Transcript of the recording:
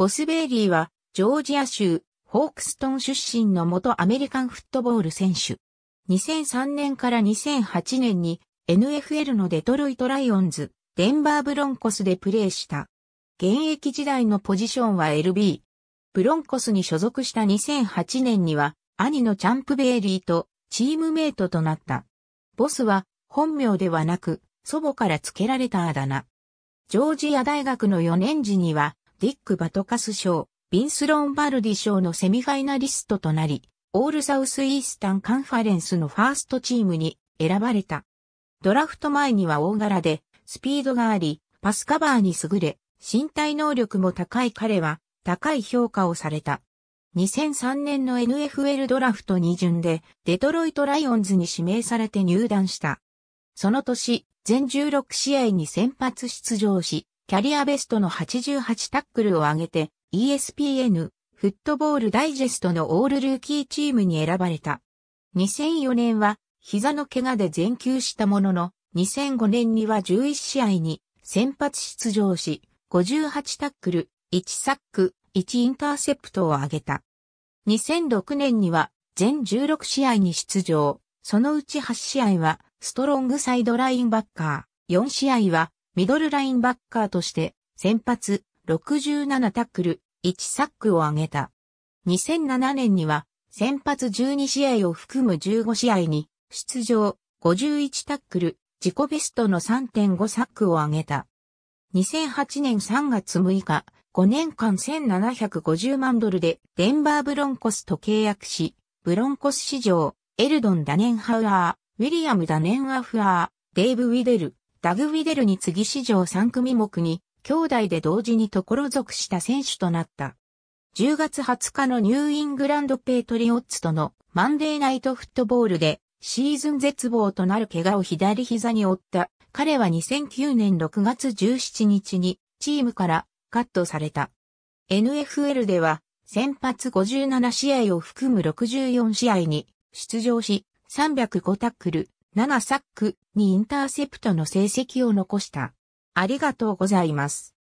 ボスベイリーは、ジョージア州、ホークストン出身の元アメリカンフットボール選手。2003年から2008年に NFL のデトロイトライオンズ、デンバーブロンコスでプレーした。現役時代のポジションは LB。ブロンコスに所属した2008年には、兄のチャンプベイリーとチームメイトとなった。ボスは本名ではなく、祖母から付けられたあだ名。ジョージア大学の4年時には、ディック・バトカス賞、ビンス・ロンバルディ賞のセミファイナリストとなり、オールサウスイースタンカンファレンスのファーストチームに選ばれた。ドラフト前には大柄で、スピードがあり、パスカバーに優れ、身体能力も高い彼は、高い評価をされた。2003年の NFL ドラフト2巡でデトロイト・ライオンズに指名されて入団した。その年、全16試合に先発出場し、キャリアベストの88タックルを挙げて ESPN フットボールダイジェストのオールルーキーチームに選ばれた。2004年は膝の怪我で全休したものの2005年には11試合に先発出場し58タックル、1サック、1インターセプトを挙げた。2006年には全16試合に出場、そのうち8試合はストロングサイドラインバッカー、4試合はミドルラインバッカーとして、先発、67タックル、1サックを挙げた。2007年には、先発12試合を含む15試合に、出場、51タックル、自己ベストの3.5サックを挙げた。2008年3月6日、5年間1750万ドルでデンバーブロンコスと契約し、ブロンコス史上、エルドン・ダネンハウアー、ウィリアム・ダネンアフアー、デイブ・ウィデル、ダグ・ウィデルに次史上3組目に、兄弟で同時に所属した選手となった。10月20日のニューイングランドペイトリオッツとのマンデーナイトフットボールでシーズン絶望となる怪我を左膝に負った彼は2009年6月17日にチームからカットされた。NFL では先発57試合を含む64試合に出場し305タックル7サック、2インターセプトの成績を残した。ありがとうございます。